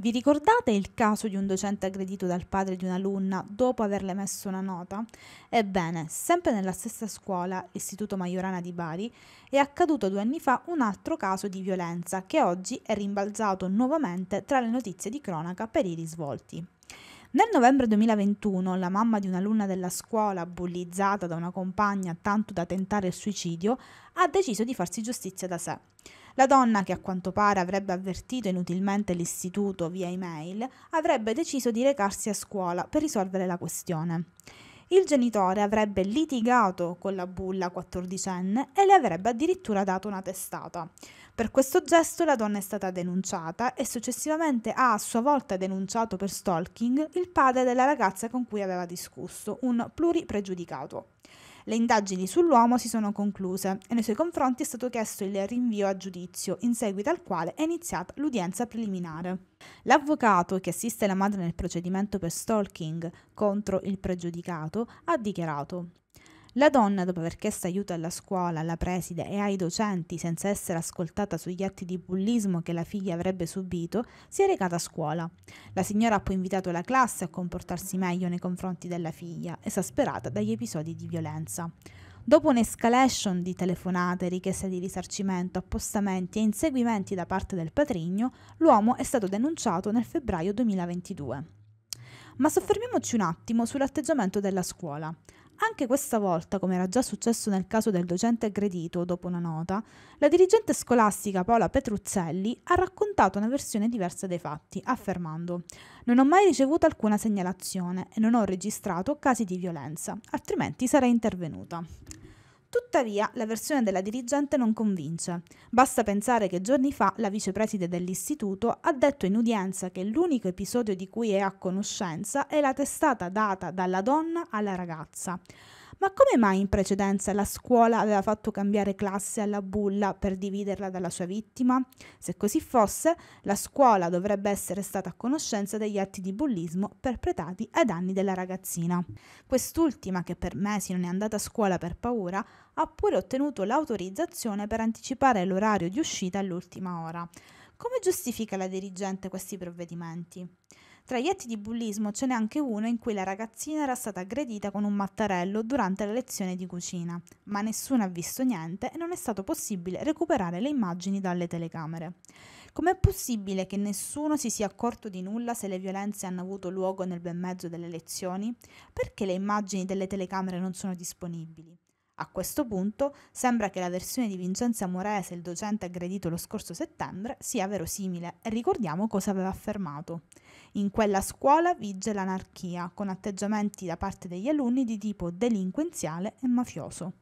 Vi ricordate il caso di un docente aggredito dal padre di un'alunna dopo averle messo una nota? Ebbene, sempre nella stessa scuola, Istituto Maiorana di Bari, è accaduto due anni fa un altro caso di violenza che oggi è rimbalzato nuovamente tra le notizie di cronaca per i risvolti. Nel novembre 2021 la mamma di un'alunna della scuola, bullizzata da una compagna tanto da tentare il suicidio, ha deciso di farsi giustizia da sé. La donna, che a quanto pare avrebbe avvertito inutilmente l'istituto via email, avrebbe deciso di recarsi a scuola per risolvere la questione il genitore avrebbe litigato con la bulla quattordicenne e le avrebbe addirittura dato una testata. Per questo gesto la donna è stata denunciata e successivamente ha a sua volta denunciato per stalking il padre della ragazza con cui aveva discusso, un pluripregiudicato. Le indagini sull'uomo si sono concluse e nei suoi confronti è stato chiesto il rinvio a giudizio, in seguito al quale è iniziata l'udienza preliminare. L'avvocato che assiste la madre nel procedimento per stalking contro il pregiudicato ha dichiarato la donna, dopo aver chiesto aiuto alla scuola, alla preside e ai docenti senza essere ascoltata sugli atti di bullismo che la figlia avrebbe subito, si è recata a scuola. La signora ha poi invitato la classe a comportarsi meglio nei confronti della figlia, esasperata dagli episodi di violenza. Dopo un'escalation di telefonate, richieste di risarcimento, appostamenti e inseguimenti da parte del patrigno, l'uomo è stato denunciato nel febbraio 2022. Ma soffermiamoci un attimo sull'atteggiamento della scuola. Anche questa volta, come era già successo nel caso del docente aggredito dopo una nota, la dirigente scolastica Paola Petruzzelli ha raccontato una versione diversa dei fatti, affermando Non ho mai ricevuto alcuna segnalazione e non ho registrato casi di violenza, altrimenti sarei intervenuta. Tuttavia, la versione della dirigente non convince. Basta pensare che giorni fa la vicepreside dell'istituto ha detto in udienza che l'unico episodio di cui è a conoscenza è la testata data dalla donna alla ragazza. Ma come mai in precedenza la scuola aveva fatto cambiare classe alla bulla per dividerla dalla sua vittima? Se così fosse, la scuola dovrebbe essere stata a conoscenza degli atti di bullismo perpetrati ai danni della ragazzina. Quest'ultima, che per mesi non è andata a scuola per paura, ha pure ottenuto l'autorizzazione per anticipare l'orario di uscita all'ultima ora. Come giustifica la dirigente questi provvedimenti? Tra gli atti di bullismo ce n'è anche uno in cui la ragazzina era stata aggredita con un mattarello durante la lezione di cucina, ma nessuno ha visto niente e non è stato possibile recuperare le immagini dalle telecamere. Com'è possibile che nessuno si sia accorto di nulla se le violenze hanno avuto luogo nel bel mezzo delle lezioni? Perché le immagini delle telecamere non sono disponibili? A questo punto sembra che la versione di Vincenzo Amorese, il docente aggredito lo scorso settembre, sia verosimile e ricordiamo cosa aveva affermato. In quella scuola vige l'anarchia, con atteggiamenti da parte degli alunni di tipo delinquenziale e mafioso.